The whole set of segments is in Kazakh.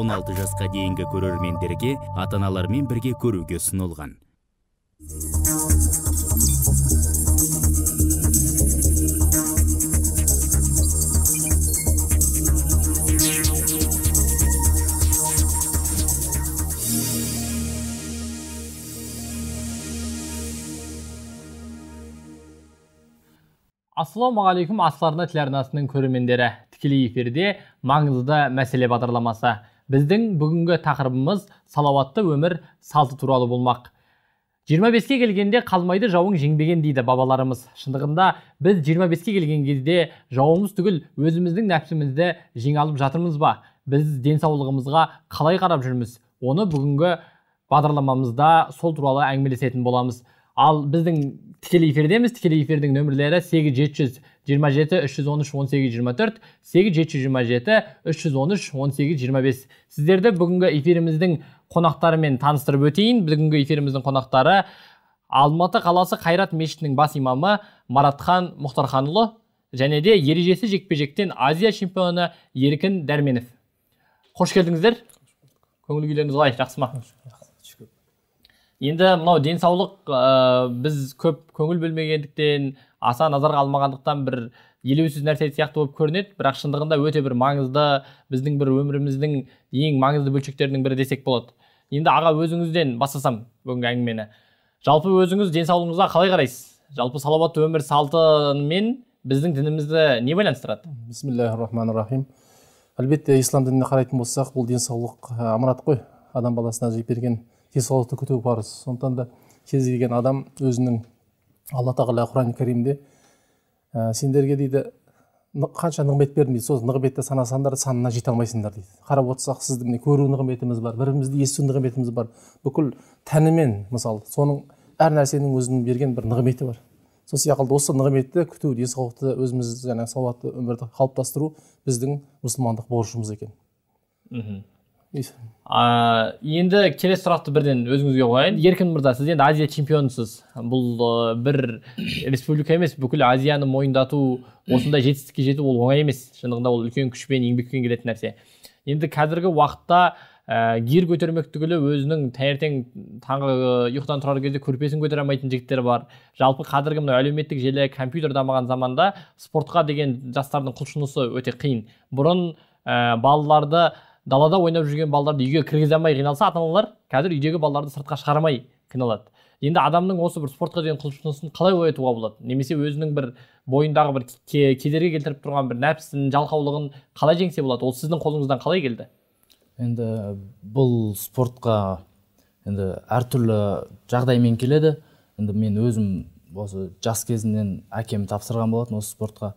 16 жасқа дейінгі көрермендерге ата аналармен бірге көруге ұсынылған ассалаумағалейкум арна телеарнасының көрермендері тікелей эфирде маңызды мәселе бағдарламасы біздің бүгінгі тақырыбымыз салауатты өмір салты туралы болмақ 25-ке келгенде қалмайды жауың жеңбеген дейді бабаларымыз шындығында біз 25-ке келген кезде жауымыз түгіл өзіміздің нәпсімізді жеңе алып жатырмыз ба біз денсаулығымызға қалай қарап жүрміз оны бүгінгі бағдарламамызда сол туралы әңгімелесетін боламыз ал біздің тікелей эфирдеміз тікелей эфирдің нөмірлері жүз 27 313 18 24 8 727 313 18 25 сіздерді бүгінгі эфиріміздің қонақтарымен таныстырып өтейін бүгінгі эфиріміздің қонақтары алматы қаласы қайрат мешітінің бас имамы маратхан мұхтарханұлы және де ережесі жекпе жектен азия чемпионы еркін дәрменов қош келдіңіздер көңіл күйлеріңіз қалай жақсы ма енді мынау денсаулық біз көп көңіл бөлмегендіктен аса назарға алмағандықтан бір елеусіз нәрсе сияқты болып көрінеді бірақ шындығында өте бір маңызды біздің бір өміріміздің ең маңызды бөлшектерінің бірі десек болады енді аға өзіңізден бастасам бүгінгі әңгімені жалпы өзіңіз денсаулығыңызға қалай қарайсыз жалпы салауатты өмір салтымен біздің дінімізді не байланыстырады бисмиллахи рахмани рахим әлбетте ислам дініне қарайтын болсақ бұл денсаулық аманат қой адам баласына берген денсаулықты күту парыз сондықтан да кез келген адам өзінің алла тағала құран кәрімде ә, сендерге дейді қанша нығмет бердім дейді сол нығметті санасаңдар санына жете алмайсыңдар дейді қарап отырсақ сізді міне көру нығметіміз бар бірімізді есту нығметіміз бар бүкіл тәнімен мысалы соның әр нәрсенің өзінің берген бір нығметі бар сол сияқты осы нығметті күту денсаулықты өзіміз жаңағы сауатты өмірді қалыптастыру біздің мұсылмандық борышымыз екен мхм а, енді келесі сұрақты бірден өзіңізге қояйын еркін мырза сіз енді азия чемпионысыз бұл бір республика емес бүкіл азияны мойындату осындай жетістікке жету ол оңай емес шындығында ол үлкен күшпен еңбекпен келетін нәрсе енді қазіргі уақытта ә, гир көтермек түгілі өзінің таңертең таңғы ұйқыдан тұрар кезде көрпесін көтере алмайтын жігіттер бар жалпы қазіргі мына әлеуметтік желі компьютер дамыған заманда спортқа деген жастардың құлшынысы өте қиын бұрын ә, балаларды далада ойнап жүрген балаларды үйге кіргізе алмай қиналса ата аналар қазір үйдегі балаларды сыртқа шығармай қиналады енді адамның осы бір спортқа деген құлшынысын қалай оятуға болады немесе өзінің бір бойындағы бір кедергі келтіріп тұрған бір нәпсін жалқаулығын қалай жеңсе болады ол сіздің қолыңыздан қалай келді енді бұл спортқа енді әртүрлі жағдаймен келеді енді мен өзім осы жас кезімнен әкем тапсырған болатын осы спортқа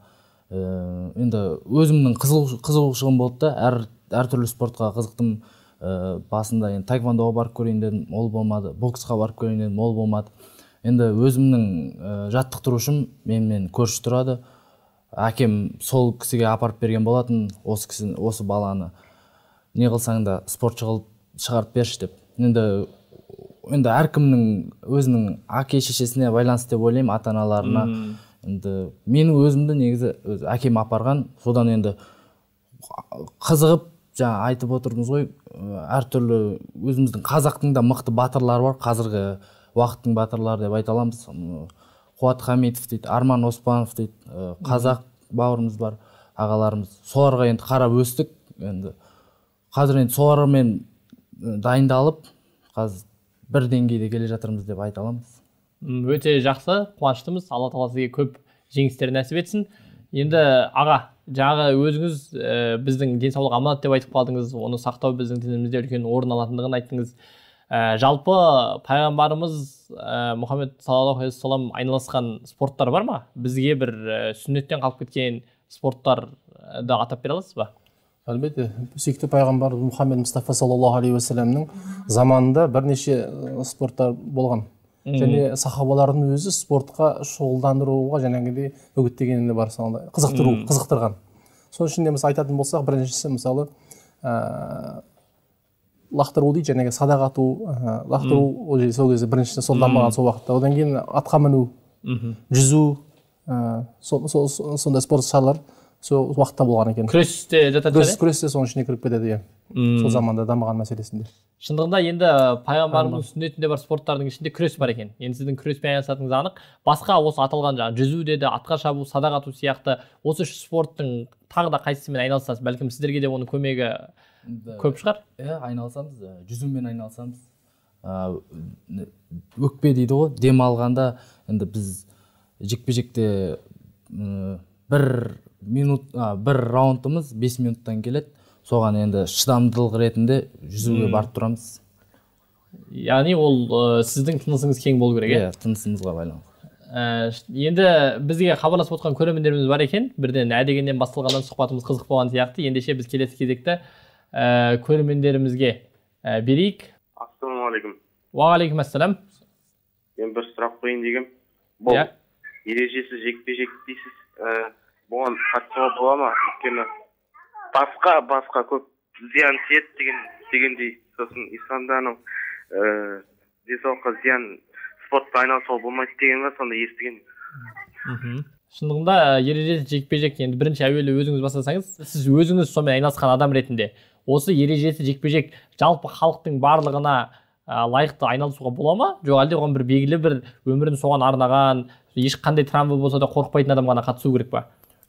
енді өзімнің қызығушылығым болды да әр әртүрлі спортқа қызықтым ә, басында енді таэквондоға барып көрейін дедім ол болмады боксқа барып көрейін дедім ол болмады енді өзімнің ә, жаттықтырушым менімен көрші тұрады әкем сол кісіге апарып берген болатын осы кісі осы баланы не қылсаң да спортшы қылып шығарып берші деп енді енді әркімнің өзінің әке шешесіне байланысты деп ойлаймын ата аналарына енді менің өзімді негізі өз әкем апарған содан енді қызығып жаңа айтып отырдыңыз ғой әртүрлі өзіміздің қазақтың да мықты батырлары бар қазіргі уақыттың батырлары деп айта аламыз қуат хамитов дейді арман оспанов дейді қазақ бауырымыз бар ағаларымыз соларға енді қарап өстік енді қазір енді солармен дайындалып қазір бір деңгейде келе жатырмыз деп айта аламыз өте жақсы қуаныштымыз алла тағала сізге көп жеңістер нәсіп етсін енді аға жаңағы өзіңіз ә, біздің денсаулық аманат деп айтып қалдыңыз оны сақтау біздің дінімізде үлкен орын алатындығын айттыңыз ә, жалпы пайғамбарымыз ә, мұхаммед саллаллаху алейхи вассалам айналысқан спорттар бар ма бізге бір ә, сүннеттен қалып кеткен спорттарды атап бере аласыз ба әлбетте сүйікті пайғамбар мұхаммед мұстафа саллаллаху алейхи уассаламның заманында бірнеше спорттар болған және сахабалардың өзі спортқа шұғылдандыруға жаңағыдей үгіттеген де бар қызықтыру қызықтырған соның ішінде мысалы айтатын болсақ біріншісі мысалы ә, лақтыру дейді жаңағы садақ ату ә, лақтыру ол жерде сол кезде бірінші сол дамыған сол уақытта одан кейін атқа міну жүзу ә, сондай спорт шаралар сол уақытта болған екен күресте жатады күрес күрес те соның ішіне кіріп кетеді иә сол заманда дамыған мәселесінде шындығында енді пайғамбарымыздың сүннетінде бар спорттардың ішінде күрес бар екен енді сіздің күреспен айналысатыныңыз анық басқа осы аталған жаңағы жүзу деді атқа шабу садақ ату сияқты осы үш спорттың тағы да қайсысымен айналысасыз бәлкім сіздерге де оның көмегі көп шығар иә айналысамыз жүзумен айналысамыз өкпе дейді ғой демалғанда енді біз жекпе жекте бір минут а, бір раундымыз 5 минуттан келеді соған енді шыдамдылық ретінде жүзуге барып тұрамыз яғни ол ә, сіздің тынысыңыз кең болу керек иә тынысыңызға байланысты ә, енді бізге хабарласып отқан көрермендеріміз бар екен бірден ә дегеннен басталғаннан сұхбатымыз қызық болған сияқты ендеше біз келесі кезекті ә, көрермендерімізге ә, берейік ассалаумағалейкум уағалейкум ассалам мен бір сұрақ қояйын дегенмін иә. бұл yeah. ережесіз жекпе жек дейсіз ә, оған қатысуға бола ма өйткені басқа басқа көп зиян тиеді деген дегендей сосын исламданың ыыы э, денсаулыққа зиян спортпен айналысуға болмайды деген ба сондай естіген мхм шындығында э, ережесіз жекпе жек енді бірінші әуелі өзіңіз бастасаңыз сіз өзіңіз сонымен айналысқан адам ретінде осы ережесі жекпе жек жалпы халықтың барлығына ә, лайықты айналысуға бола ма жоқ әлде оған бір белгілі бір өмірін соған арнаған ешқандай травма болса да қорықпайтын адам ғана қатысу керек па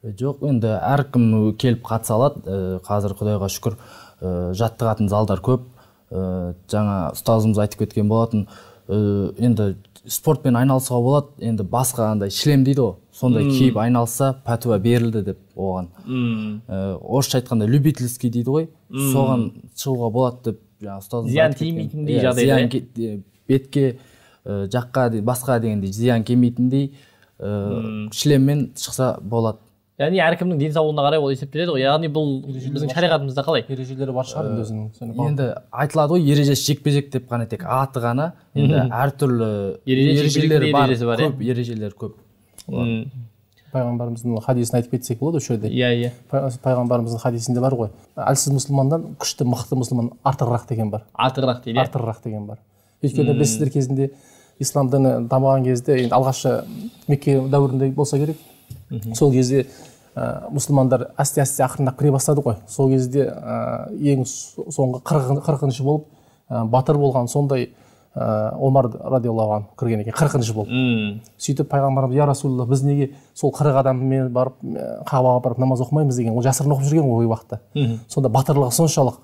Э, жоқ енді әркім келіп қатыса алады э, қазір құдайға шүкір э, жаттығатын залдар көп жаңа ұстазымыз айтып кеткен болатын енді спортпен айналысуға болады енді басқа андай шлем дейді ғой сондай киіп айналысса пәтуа берілді деп оған орысша айтқанда любительский дейді ғой соған шығуға болады деп ұстазымыз зиян тимейтіндей иә, жағдайда иә. бетке жаққа басқа дегендей зиян келмейтіндей шлеммен шықса болады яғни әркімнің денсаулығына қарай ол есептеледі ғой яғни бұл біздің шариғатымызда қалай ережелері бар шығар енді өзінің енді айтылады ғой ережесі жекпе жек деп қана тек аты ғана енді әртүрлі ережелер бар көп ережелер көп пайғамбарымыздың хадисін айтып кетсек болады осы жерде иә иә пайғамбарымыздың хадисінде бар ғой әлсіз мұсылманнан күшті мықты мұсылман артығырақ деген бар артығырақ дейді артығырақ деген бар өйткені білесіздер кезінде ислам діні дамыған кезде енді алғашқы мекке дәуірінде болса керек сол кезде ә, мұсылмандар әсте әсте ақырындап кіре бастады ғой сол кезде ең соңғы қырқыншы болып батыр болған сондай ә, омар радиаллаху кірген екен қырқыншы болып мм сөйтіп пайғамбарымыз я расулалла біз неге сол қырық адаммен барып қабаға барып намаз оқымаймыз деген ол жасырын оқып жүрген ғой ол уақытта сонда батырлығы соншалық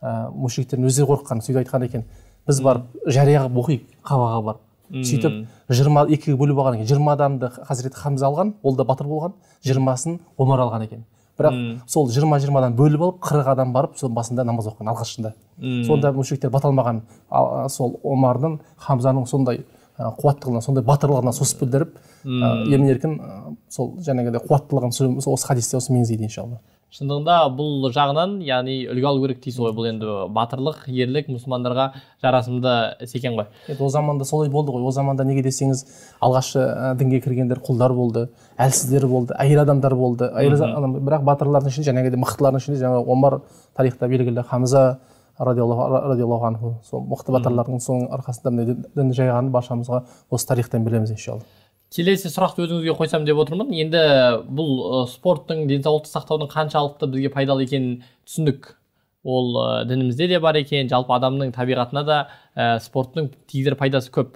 ә, мушриктердің өздері қорыққан сөйтіп айтқан екен біз барып жария қылып оқиық қабаға барып сөйтіп жиырма екіге бөліп алған екен жиырма адамды хазірет хамза алған ол да батыр болған жиырмасын омар алған екен бірақ Үм. сол жиырма жиырмадан бөліп алып қырық адам барып сол басында намаз оқыған алғашында сонда мушриктер бата алмаған сол омардың хамзаның сондай қуаттылығына сондай батырлығына сосып білдіріп емін еркін сол жаңағыдай қуаттылығын осы хадисте осы меңзейді иншалла шындығында бұл жағынан яғни үлгі алу керек дейсіз ғой бұл енді батырлық ерлік мұсылмандарға жарасымды іс екен ғой енді ол заманда солай болды ғой ол заманда неге десеңіз алғашқы ә, дінге кіргендер құлдар болды әлсіздер болды әйел адамдар болды әйел адам бірақ батырлардың ішінде жаңағыдай мықтылардың ішінде жаңағы омар тарихта белгілі хамза радиаллаху анху сол мықты батырлардың соның арқасында міне дін жайғанын баршамызға осы тарихтан білеміз иншалла келесі сұрақты өзіңізге қойсам деп отырмын енді бұл ә, спорттың денсаулықты сақтаудың қаншалықты бізге пайдалы екенін түсіндік ол ә, дінімізде де бар екен жалпы адамның табиғатына да ә, спорттың тигізер пайдасы көп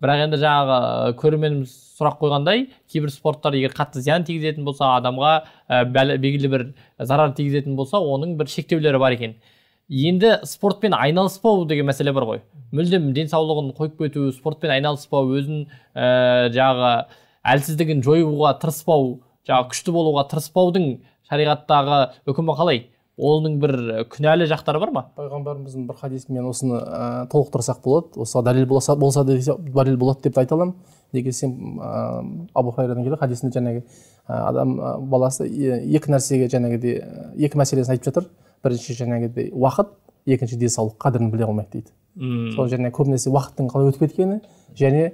бірақ енді жаңағы көрерменіміз сұрақ қойғандай кейбір спорттар егер қатты зиян тигізетін болса адамға ә, белгілі бір зарар тигізетін болса оның бір шектеулері бар екен енді спортпен айналыспау деген мәселе бар ғой мүлдем денсаулығын қойып кету спортпен айналыспау өзін ә, э, жағы әлсіздігін жоюға тырыспау жаңағы күшті болуға тырыспаудың шариғаттағы үкімі қалай оның бір э, күнәлі жақтары бар ма пайғамбарымыздың бір хадисімен осыны ә, толықтырсақ болады осыған дәлел болса, болса десе, дәлел болады деп айта аламын неге десем ә, абу хайрадан келген хадисінде жаңағы адам баласы екі нәрсеге жаңағыдей екі мәселесін айтып жатыр бірінші жаңағыдай уақыт екінші денсаулық қадірін біле қоймайды дейді мм сол және көбінесе уақыттың қалай өтіп кеткені және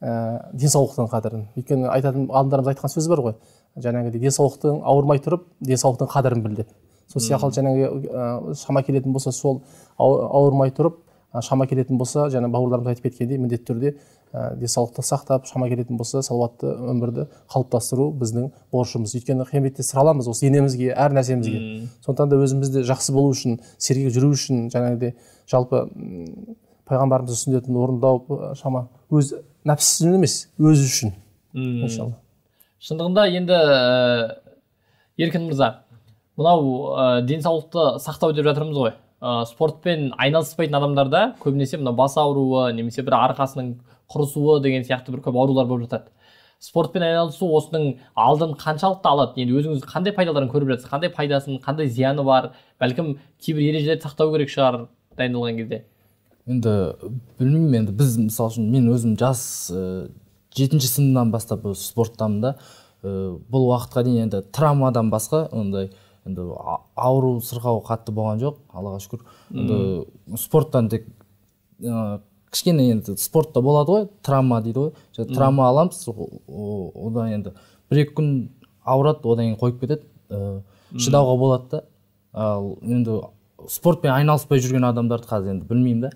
ә, денсаулықтың қадірін өйткені айтатын ғалымдарымыз айтқан сөз бар ғой жаңағыдай денсаулықтың ауырмай тұрып денсаулықтың қадірін біл деп сол сияқты жаңағы ә, шама келетін болса сол ауырмай тұрып Ә, шама келетін болса жаңа бауырларымыз айтып кеткендей міндетті түрде ә, денсаулықты сақтап шама келетін болса салауатты өмірді қалыптастыру біздің борышымыз өйткені қияметте аламыз осы денемізге әр нәрсемізге hmm. сондықтан да өзімізді жақсы болу үшін сергек жүру үшін жаңағыдай жалпы пайғамбарымыздың сүннетін орындау шама өз нәпсі үшін емес өзі үшін шындығында енді еркін мырза мынау ә, денсаулықты сақтау деп жатырмыз ғой ә, спортпен айналыспайтын адамдарда көбінесе мына бас ауруы немесе бір арқасының құрысуы деген сияқты бір көп аурулар болып жатады спортпен айналысу осының алдын қаншалықты алады енді өзіңіз қандай пайдаларын көріп жатсыз қандай пайдасын қандай зияны бар бәлкім кейбір ережелерді сақтау керек шығар дайындалған кезде енді білмеймін енді біз мысалы үшін мен өзім жас ыыы э, жетінші сыныбынан бастап спорттамын да э, бұл уақытқа дейін енді травмадан басқа ондай енді ауру сырқау қатты болған жоқ аллаға шүкір енді спорттан тек кішкене енді спортта болады ғой травма дейді ғой травма аламыз одан енді бір екі күн ауырады одан кейін қойып кетеді ыыы э, шыдауға болады да ал енді спортпен айналыспай жүрген адамдарды қазір енді білмеймін да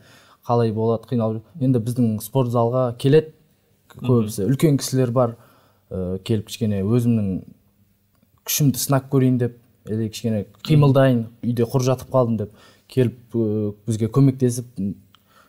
қалай болады қиналып енді біздің спорт залға келеді көбісі үлкен кісілер бар э, келіп кішкене өзімнің күшімді сынап көрейін деп или кішкене қимылдайын үйде құр жатып қалдым деп келіп ө, бізге көмектесіп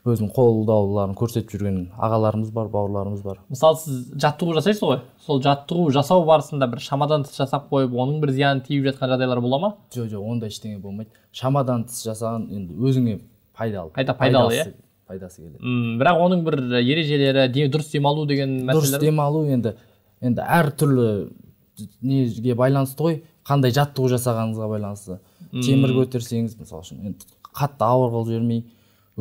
өзінің қолдауларын көрсетіп жүрген ағаларымыз бар бауырларымыз бар мысалы сіз жаттығу жасайсыз ғой сол жаттығу жасау барысында бір шамадан тыс жасап қойып оның бір зияны тиіп жатқан жағдайлар бола ма жоқ жоқ ондай ештеңе болмайды шамадан тыс жасаған енді өзіңе пайдалы қайта пайдалы иә пайдасы келеді м бірақ оның бір ережелері дұрыс демалу деген мәселе дұрыс демалу енді енді әртүрлі неге байланысты ғой қандай жаттығу жасағаныңызға байланысты темір көтерсеңіз мысалы үшін енді қатты ауыр қылып жібермей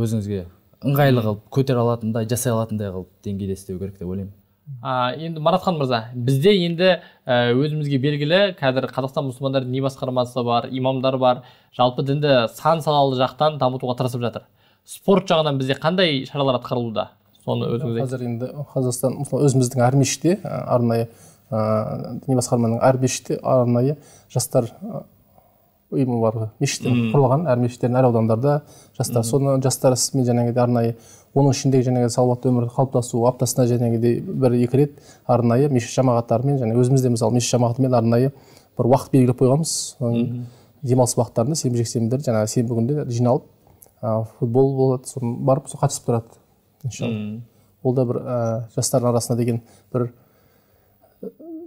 өзіңізге ыңғайлы қылып көтере алатындай жасай алатындай қылып деңгейде істеу керек деп ойлаймын а, енді маратхан мырза бізде енді э, өзімізге белгілі қазір қазақстан мұсылмандар діни басқармасы бар имамдар бар жалпы дінді сан салалы жақтан дамытуға тырысып жатыр спорт жағынан бізде қандай шаралар атқарылуда соны өзіңіз қазір енді қазақстан өзіміздің армиште арнайы ә, діни басқарманың әр мешітте арнайы жастар ұйымы бар ғой мешіттер құрылған әр мешіттердің әр аудандарда жастар соны жастар ісімен жаңағыдай арнайы оның ішіндегі жаңағы салауатты өмір қалыптасу аптасына жаңағыдай бір екі рет арнайы мешіт жамағаттарымен және өзімізде мысалы мешіт жамағатымен арнайы бір уақыт белгілеп қойғанбыз демалыс уақыттарында сенбі жексенбілер жаңағы сенбі күндер жиналып футбол болады соны барып сол қатысып тұрады иншалла ол да бір ә, жастардың арасында деген бір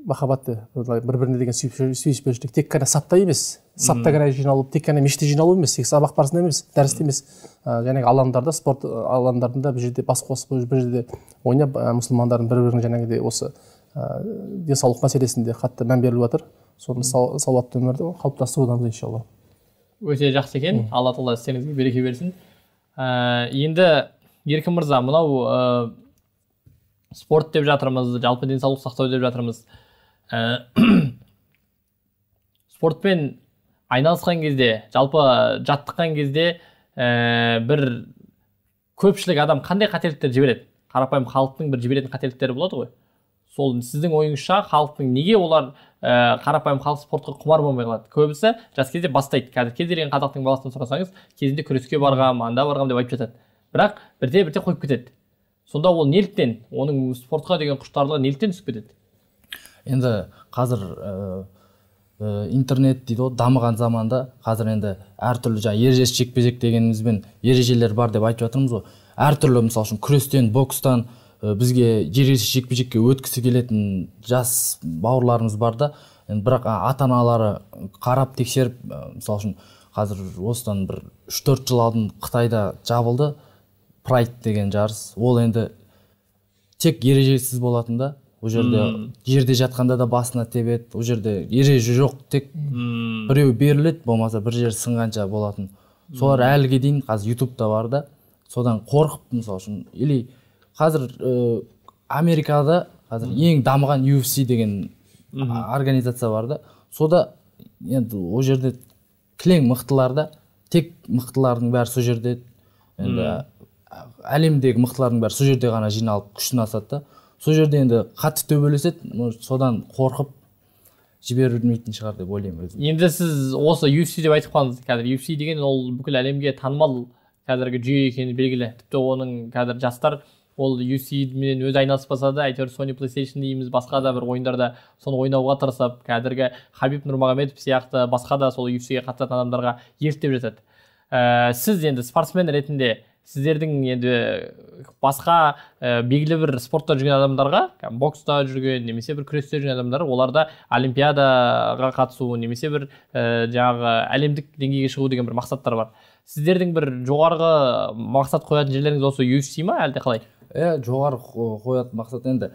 махаббатты бір біріне деген сүйіспеншілік тек қана сапта емес сапта ғана жиналып тек қана мешітте жиналу емес тек сабақ барысында емес дәрісте емес ә, жаңағы алаңдарда спорт алаңдарында бір жерде бас қосып бір жерде ойнап мұсылмандардың бір бірінің жаңағыдай осы денсаулық мәселесінде қатты мән беріліп жатыр соны hmm. салауатты өмірді қалыптастырудамыз иншалла өте жақсы екен hmm. алла тағала істеріңізге береке берсін ә, енді еркін мырза мынау ә, спорт деп жатырмыз жалпы денсаулық сақтау деп жатырмыз Ә, спортпен айналысқан кезде жалпы ә, жаттыққан кезде ә, бір көпшілік адам қандай қателіктер жібереді қарапайым халықтың бір жіберетін қателіктері болады ғой сол сіздің ойыңызша халықтың неге олар ә, қарапайым халық спортқа құмар болмай қалады көбісі жас кезде бастайды қазір кез келген қазақтың баласынан сұрасаңыз кезінде күреске барғам, анда барғам деп айтып жатады бірақ бірте бірте қойып кетеді сонда ол неліктен оның спортқа деген құштарлығы неліктен түсіп кетеді енді қазір ыыы э, ә, э, интернет дейді ғой дамыған заманда қазір енді әртүрлі жаңағы ережесі жекпе жек дегенімізбен ережелер бар деп айтып жатырмыз ғой әртүрлі мысалы үшін күрестен бокстан ә, бізге ережесіз жекпе жекке өткісі келетін жас бауырларымыз бар да бірақ ата аналары қарап тексеріп ә, мысалы үшін қазір осыдан бір үш төрт жыл алдын қытайда жабылды прайд деген жарыс ол енді тек ережесіз болатын да ол жерде жерде жатқанда да басына тебеді ол жерде ереже жоқ тек біреу беріледі болмаса бір жер сынғанша болатын солар әліге дейін қазір ютубта бар да содан қорқып мысалы үшін или қазір ә, америкада қазір ең дамыған UFC деген организация бар да сода енді ол жерде кілең мықтылар да тек мықтылардың бәрі сол жерде енді әлемдегі мықтылардың бәрі сол жерде ғана жиналып күш сынасады да сол жерде енді қатты төбелеседі может содан қорқып жібермейтін шығар деп ойлаймын өзім енді сіз осы UFC деп айтып қалдыңыз қазір UFC деген ол бүкіл әлемге танымал қазіргі жүйе екені белгілі тіпті оның қазір жастар ол UFC мен өзі айналыспаса да әйтеуір Сони PlayStation дейміз басқа да бір ойындарда соны ойнауға тырысып қазіргі Хабиб нұрмағамбетов сияқты басқа да сол UFCге қатысатын адамдарға еліктеп жатады ә, сіз енді спортсмен ретінде сіздердің енді э, басқа ә, белгілі бір спортта жүрген адамдарға бокста жүрген немесе бір күресте жүрген адамдар оларда олимпиадаға қатысу немесе бір ә, жаңағы әлемдік деңгейге шығу деген бір мақсаттар бар сіздердің бір жоғарғы мақсат қоятын жерлеріңіз осы UFC ма әлде қалай иә жоғары қоятын мақсат енді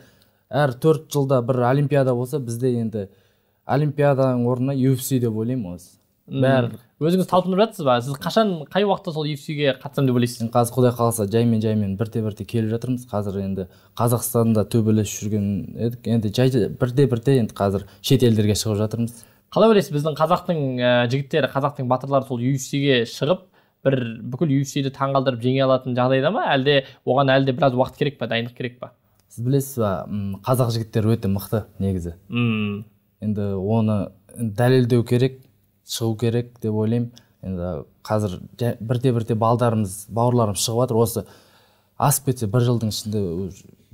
әр төрт жылда бір олимпиада болса бізде енді олимпиаданың орнына UFC деп ойлаймын осы бәрі өзіңіз талпынып жатсыз ба сіз қашан қай уақытта сол ге қатысамын деп ойлайсыз қазір құдай қаласа жаймен жаймен бірте бірте келіп жатырмыз қазір енді қазақстанда төбелесіп жүрген едік енді жай бірте бірте енді қазір шетелдерге шығып жатырмыз қалай ойлайсыз біздің қазақтың ә, жігіттері қазақтың батырлары сол ге шығып бір бүкіл юфсиді таңғалдырып жеңе алатын жағдайда ма әлде оған әлі де біраз уақыт керек пе дайындық керек пе сіз білесіз ба қазақ жігіттері өте мықты негізі мм енді оны дәлелдеу керек шығу керек деп ойлаймын енді қазір бірте бірте балдарымыз бауырларымыз шығып жатыр осы асып кетсе бір жылдың ішінде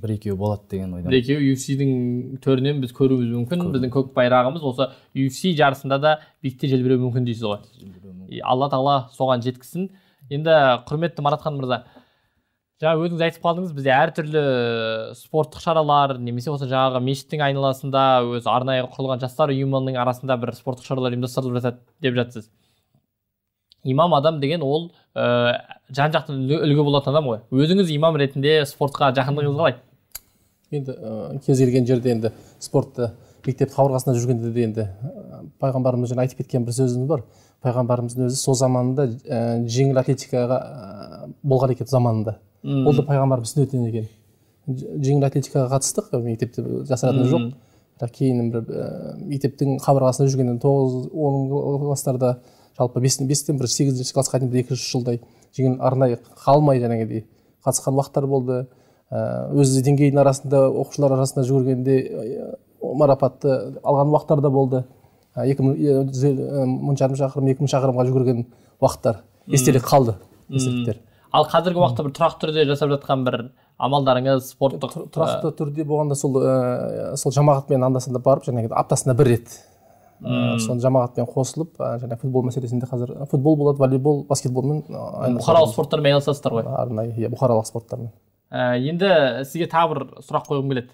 бір екеуі болады деген ойдамын бір екеуі юфсидің төрінен біз көруіміз мүмкін біздің көк байрағымыз осы UFC жарысында да биікте желбіреуі мүмкін дейсіз ғой алла тағала соған жеткізсін енді құрметті маратхан мырза жаңа өзіңіз айтып қалдыңыз бізде әртүрлі спорттық шаралар немесе осы жаңағы мешіттің айналасында өзі арнайы құрылған жастар ұйымының арасында бір спорттық шаралар ұйымдастырылып жатады деп жатсыз имам адам деген ол ә, жан жақты үлгі болатын адам ғой өзіңіз имам ретінде спортқа жақындығыңыз қалай енді ә, кез келген жерде енді спортты мектеп қабырғасында жүргенде де енді ә, пайғамбарымыз жаңа айтып кеткен бір сөзіміз бар пайғамбарымыздың өзі сол заманында ә, жеңіл атлетикаға болған екен заманында ол да пайғамбарымыз сүннетінен екен жеңіл атлетикаға қатыстық мектепте жасыратыны жоқ бірақ кейін бір э, мектептің қабырғасында жүргеннен тоғыз он класстарда жалпы бестен бір сегізінші классқа дейін бір екі үш жылдай жеңіл арнайы қалмай жаңағыдей қатысқан уақыттар болды ыыы э, өз деңгейінің арасында оқушылар арасында жүгіргенде э, марапатты алған уақыттар да болды екі мың жарым шақырым екі мың шақырымға жүгірген уақыттар естелік қалды естеліктер ал қазіргі уақытта бір тұрақты түрде жасап жатқан бір амалдарыңыз спорттық тұрақты ә, түрде болғанда сол ыыы ә, сол жамағатпен анда санда барып жаңағы аптасына бір рет ыыы ә, сол жамағатпен қосылып жаңағы футбол мәселесінде қазір футбол болады волейбол баскетболмен бұқаралық спорттармен айналысасыздар ғой арнайы иә бұқаралық спорттармен енді сізге тағы бір сұрақ қойғым келеді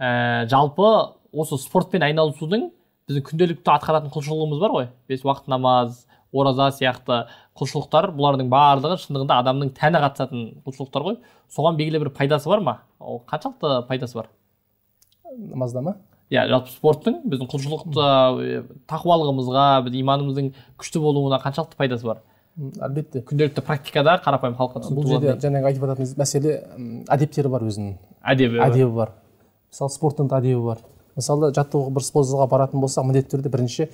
ә, жалпы осы спортпен айналысудың біздің күнделікті атқаратын құлшылығымыз бар ғой бес уақыт намаз ораза сияқты құлшылықтар бұлардың барлығы шындығында адамның тәні қатысатын құлшылықтар ғой соған белгілі бір пайдасы бар ма ол қаншалықты пайдасы бар намазда ма иә жалпы спорттың біздің құлшылықты тақуалығымызға біз иманымыздың күшті болуына қаншалықты пайдасы бар әлбетте күнделікті практикада қарапайым халыққа бұл жерде жаңағы айтып жататын мәселе әдептері бар өзінің әдебі әдебі бар мысалы спорттың да әдебі бар мысалы жаттығуға бір спорт залға баратын болсақ міндетті түрде бірінші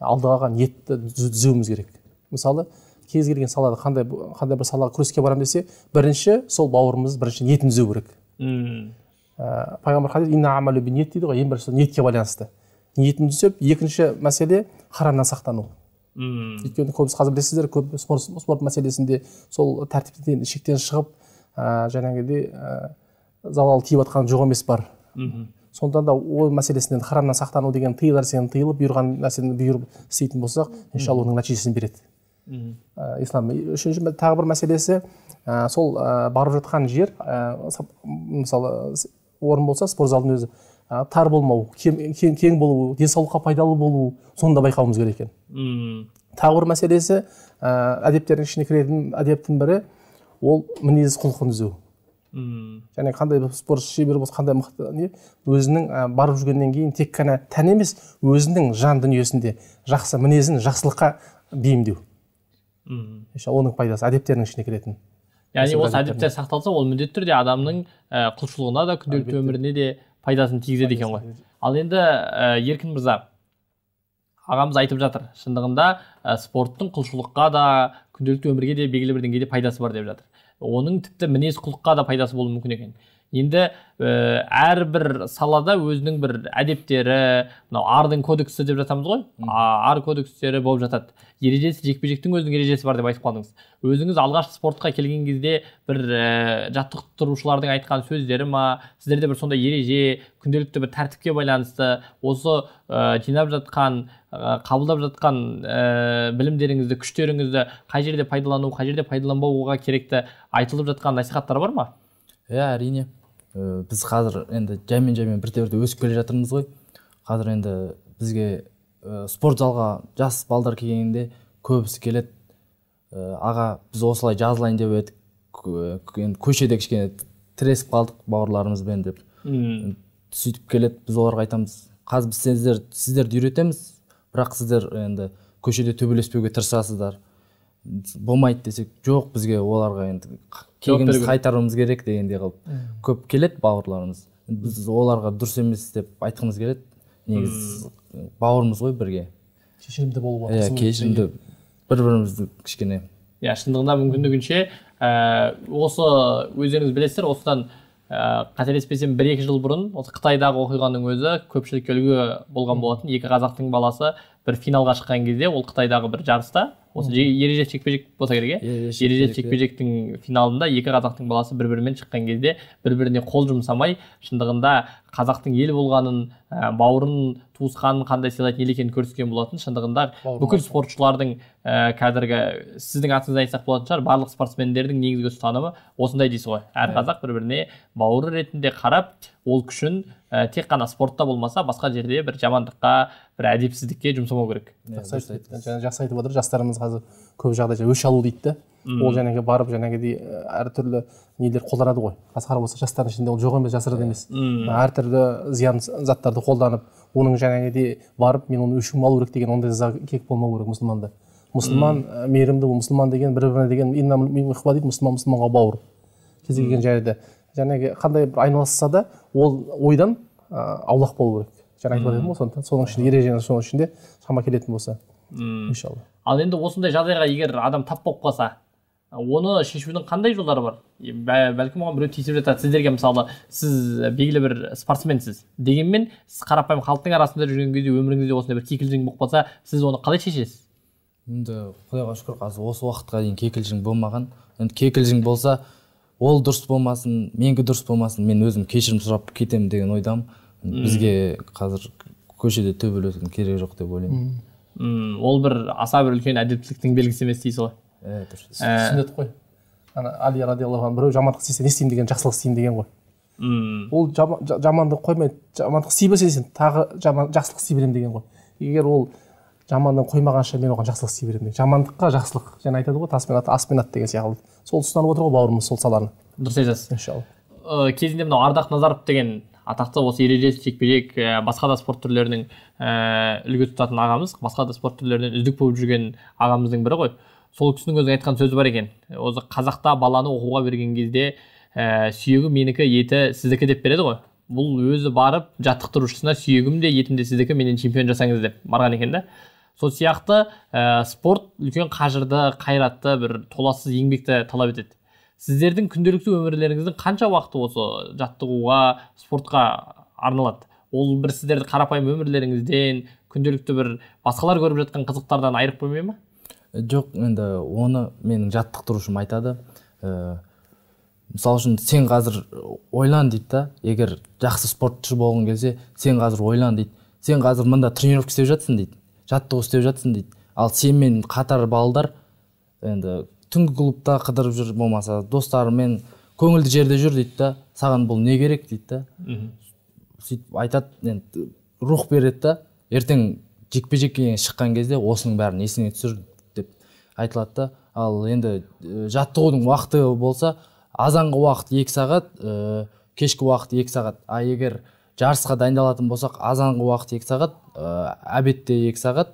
алдыға ниетті түзеуіміз керек мысалы кез келген салада қандай қандай бір салаға күреске барамын десе бірінші сол бауырымыз бірінші ниетін түзеу керек мм ә, пайғамбар хадис ниет дейді ғой ең бірінші ниетке байланысты ниетін түзеп екінші мәселе харамнан сақтану мм өйткені көбісі қазір білесіздер көп спорт, мәселесінде сол тәртіптен шектен шығып ә, жаңағыдей ә, залал тиіп жатқан жоқ емес бар мхм сондықтан да ол мәселесінен харамнан сақтану деген тыйылар нәрсені тыйылып бұйырған нәрсені бұйырып істейтін болсақ иншалла оның нәтижесін береді ә, ислам үшінші тағы бір мәселесі ә, сол ә, барып жатқан жер ә, мысалы орын болса спорт залдың өзі ә, тар болмау кең, болуы денсаулыққа пайдалы болуы соны да байқауымыз керек екен тағы бір мәселесі ә, әдептердің ішіне кіретін әдептің бірі ол мінез құлқын түзеу мм және қандай бір спорт шебері қандай мықты не өзінің ә, барып жүргеннен кейін тек қана тән емес өзінің жан дүниесінде жақсы мінезін жақсылыққа бейімдеу мм оның пайдасы әдептерінің ішіне кіретін яғни осы әдептер сақталса ол міндетті түрде адамның ә, құлшылығына да күнделікті өміріне де пайдасын тигізеді екен ғой ал енді ә, еркін мырза ағамыз айтып жатыр шындығында ә, спорттың құлшылыққа да күнделікті өмірге де белгілі бір деңгейде пайдасы бар деп жатыр оның тіпті мінез құлыққа да пайдасы болуы мүмкін екен енді ә, әрбір салада өзінің бір әдептері мынау ардың кодексі деп жатамыз ғой ар кодекстері болып жатады ережесі жекпе жектің өзінің ережесі бар деп айтып қалдыңыз өзіңіз алғаш спортқа келген кезде бір ә, жаттықтырушылардың айтқан сөздері ма сіздерде бір сондай ереже күнделікті бір тәртіпке байланысты осы ә, жинап жатқан ә, қабылдап жатқан ә, білімдеріңізді күштеріңізді қай жерде пайдалану қай жерде пайдаланбауға керекті айтылып жатқан насихаттар бар ма иә әрине ә, біз қазір енді жаймен жаймен бірте өсіп келе жатырмыз ғой қазір енді бізге ә, спорт залға жас балдар келгенде көбісі келеді ә, аға біз осылай жазылайын деп едік енді көшеде кішкене тіресіп қалдық бауырларымызбен деп мм сөйтіп келеді біз оларға айтамыз қазір біз сіздер сіздерді үйретеміз бірақ сіздер енді көшеде төбелеспеуге тырысасыздар болмайды десек жоқ бізге оларға енді кегімізді қайтаруымыз керек дегендей қылып көп келеді бауырларымыз біз оларға дұрыс емес деп айтқымыз келеді негізі бауырмыз ғой бірге кешірімді болуға иә кешірімді бір бірімізді кішкене иә шындығында мүмкіндігінше ә, осы өздеріңіз білесіздер осыдан ә, қателеспесем бір екі жыл бұрын осы қытайдағы оқиғаның өзі көпшілікке үлгі болған болатын екі қазақтың баласы бір финалға шыққан кезде ол қытайдағы бір жарыста осы ережеп жекпе жек болса керек иә ережеп иә. жекпе жектің финалында екі қазақтың баласы бір бірімен шыққан кезде бір біріне қол жұмсамай шындығында қазақтың ел болғанын ә, бауырын туысқанын қандай сыйлайтын ел екенін көрсеткен болатын шындығында бүкіл спортшылардың ә, қазіргі сіздің атыңызды айтсақ болатын шығар барлық спортсмендердің негізгі ұстанымы осындай дейсіз ғой әр ә. қазақ бір біріне бауыр ретінде қарап ол күшін ә, тек қана спортта болмаса басқа жерде бір жамандыққа бір әдепсіздікке жұмсамау керек иә, жақсы айтып отыр жастарымыз қазір көп жағдайда өш алу дейді ол жаңағы барып жаңағыдей э, әртүрлі нелер қолданады ғой қарап болса жастардың ішінде ол жоқ емес жасырын емес әртүрлі зиян заттарды қолданып оның жаңағыдей барып мен оны өшігіп алу керек деген ондай кек болмау керек мұсылманда мұсылман э, мейірімді мұсылман деген бір біріне деген мұсылман мұсылманға бауыр кез келген жайда жаңағы қандай бір айналысса да ол ойдан ә, аулақ болу керек жаңа айтып едім ғой сондықтан соның ішінде ережені соның ішінде шама келетін болса м иншалла ал енді осындай жағдайға егер адам тап болып қалса оны шешудің қандай жолдары бар бәлкім оған біреу тиісіп жатады сіздерге мысалы сіз белгілі бір спортсменсіз дегенмен сіз қарапайым халықтың арасында жүрген кезде өміріңізде осындай бір кикілжің болып қалса сіз оны қалай шешесіз енді құдайға шүкір қазір осы уақытқа дейін кикілжің болмаған енді кикілжің болса ол дұрыс болмасын менікі дұрыс болмасын мен өзім кешірім сұрап кетемін деген ойдамын бізге қазір көшеде төбелесудің керегі жоқ деп ойлаймын ол бір аса бір үлкен әдептіліктің белгісі емес дейсіз ғой иә дұрыс ә, қой ана әли радиаллаху біреу жамандық істесе не істеймін деген жақсылық істеймін деген ғой ол жамандық қоймай жамандық істей берсе сен тағы жақсылық істей беремін деген ғой егер ол жаманнан қоймағанша мен оған жақсылық істей беремін жамандыққа жақсылық жаңа айтады ғой таспен ат аспен ат деген сияқты сол ұстанып отыр ғой бауырымыз сол саланы дұрыс айтасыз иншалла э, кезінде мынау ардақ назаров деген атақты осы ережесіз жекпе жек э, басқа да спорт түрлерінің э, үлгі тұтатын ағамыз басқа да спорт түрлерінен үздік болып жүрген ағамыздың бірі ғой сол кісінің өзінің айтқан сөзі бар екен осы қазақта баланы оқуға берген кезде ә, сүйегі менікі еті сіздікі деп береді ғой бұл өзі барып жаттықтырушысына сүйегім де етім де сіздікі менен чемпион жасаңыз деп барған екен да сол сияқты ә, спорт үлкен қажырды қайратты бір толассыз еңбекті талап етеді сіздердің күнделікті өмірлеріңіздің қанша уақыты осы жаттығуға спортқа арналады ол бір сіздерді қарапайым өмірлеріңізден күнделікті бір басқалар көріп жатқан қызықтардан айырып қоймай ма э, жоқ енді оны менің жаттықтырушым айтады ә, мысалы үшін сен қазір ойлан дейді да егер жақсы спортшы болғың келсе сен қазір ойлан дейді сен қазір мында тренировка істеп жатсың дейді жаттығу істеп жатсың дейді ал сенімен қатар балдар енді түнгі клубта қыдырып жүр болмаса достарымен көңілді жерде жүр дейді да саған бұл не керек дейді да сөйтіп айтады енді рух береді да ертең жекпе жекке шыққан кезде осының бәрін есіңе түсір деп айтылады да ал енді жаттығудың уақыты болса азанғы уақыт екі сағат ә, кешкі уақыт екі сағат а егер жарысқа дайындалатын болсақ азанғы уақыт екі сағат ә, обедте екі сағат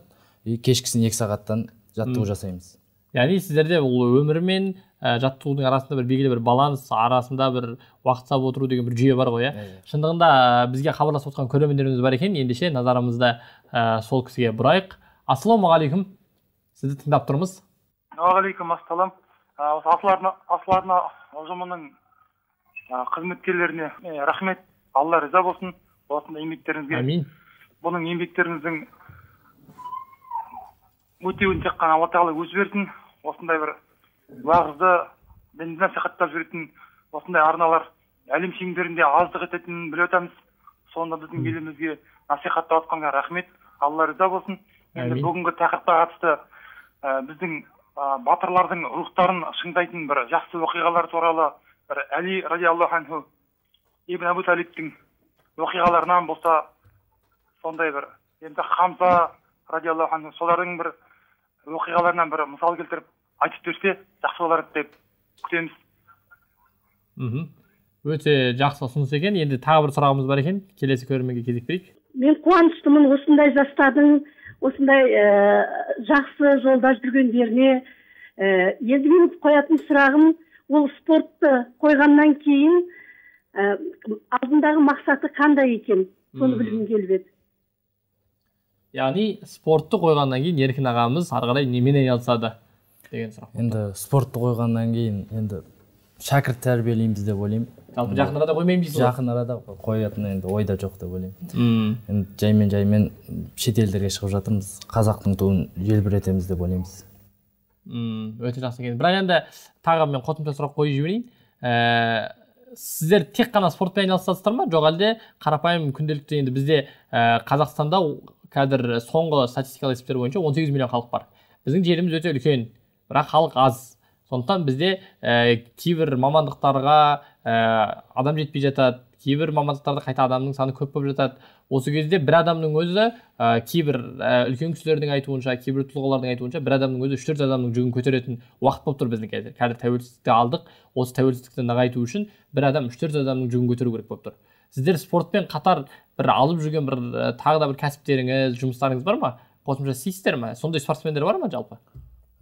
и кешкісін екі сағаттан жаттығу жасаймыз яғни сіздерде ол өмір мен ә, жаттығудың арасында бір белгілі бір баланс арасында бір уақыт салып отыру деген бір жүйе бар ғой иә, иә, иә. шындығында ә, бізге хабарласып отқан көрермендеріміз бар екен ендеше назарымызды ә, сол кісіге бұрайық ассалаумағалейкум сізді тыңдап тұрмыз уағалейкум ассалам осы асыл арна ұжымының қызметкерлеріне рахмет алла риза болсын осындай еңбектеріңізге әмин бұның еңбектеріңіздің өтеуін тек қана алла тағала өзі берсін осындай бір уағызды дінді насихаттап жүретін осындай арналар әлем шеңберінде аздық ететінін біліп жатамыз соны біздің елімізге насихаттап жатқанға рахмет алла риза болсын енді бүгінгі тақырыпқа қатысты ә, біздің ә, батырлардың рухтарын шыңдайтын бір жақсы оқиғалар туралы бір әли радиаллаху анху ибн әбу талибтің оқиғаларынан болса сондай бір енді хамза радиаллаху анху солардың бір оқиғаларынан бір мысал келтіріп айтып берсе жақсы болар еді деп күтеміз мхм өте жақсы ұсыныс екен енді тағы бір сұрағымыз бар екен келесі көрерменге кезек берейік мен қуаныштымын осындай жастардың осындай ә, жақсы жолда жүргендеріне ә, э, енді менің қоятын сұрағым ол спортты қойғаннан кейін ә, алдындағы мақсаты қандай екен соны білгім келіп еді яғни спортты қойғаннан кейін еркін ағамыз ары қарай немен айналысады деген сұрақ енді спортты қойғаннан кейін енді шәкірт тәрбиелейміз деп ойлаймын жалпы жақын арада қоймаймын дейсіз жақын арада қоятын енді ойда жоқ деп ойлаймын енді жаймен жаймен шетелдерге шығып жатырмыз қазақтың туын желбіретеміз деп ойлаймыз мм өте жақсы екен бірақ енді тағы мен қосымша сұрақ қойып жіберейін ііі э, сіздер тек қана спортпен айналысасыздар ма жоқ әлде қарапайым күнделікті енді бізде ә, қазақстанда қазір соңғы статистикалық есептер бойынша 18 миллион халық бар біздің жеріміз өте үлкен бірақ халық аз сондықтан бізде ә, кейбір мамандықтарға ә, адам жетпей жатады кейбір мамандықтарда қайта адамның саны көп болып жатады осы кезде бір адамның өзі ә, кейбір ә, үлкен кісілердің айтуынша кейбір тұлғалардың айтуынша бір адамның өзі үш төрт адамның жүгін көтеретін уақыт болып тұр біздің қазір қазір тәуелсіздікті алдық осы тәуелсіздікті нығайту үшін бір адам үш төрт адамның жүгін көтеру керек болып тұр сіздер спортпен қатар бір алып жүрген бір тағы да бір кәсіптеріңіз жұмыстарыңыз бар ма қосымша істейсіздер ма сондай спортсмендер бар ма жалпы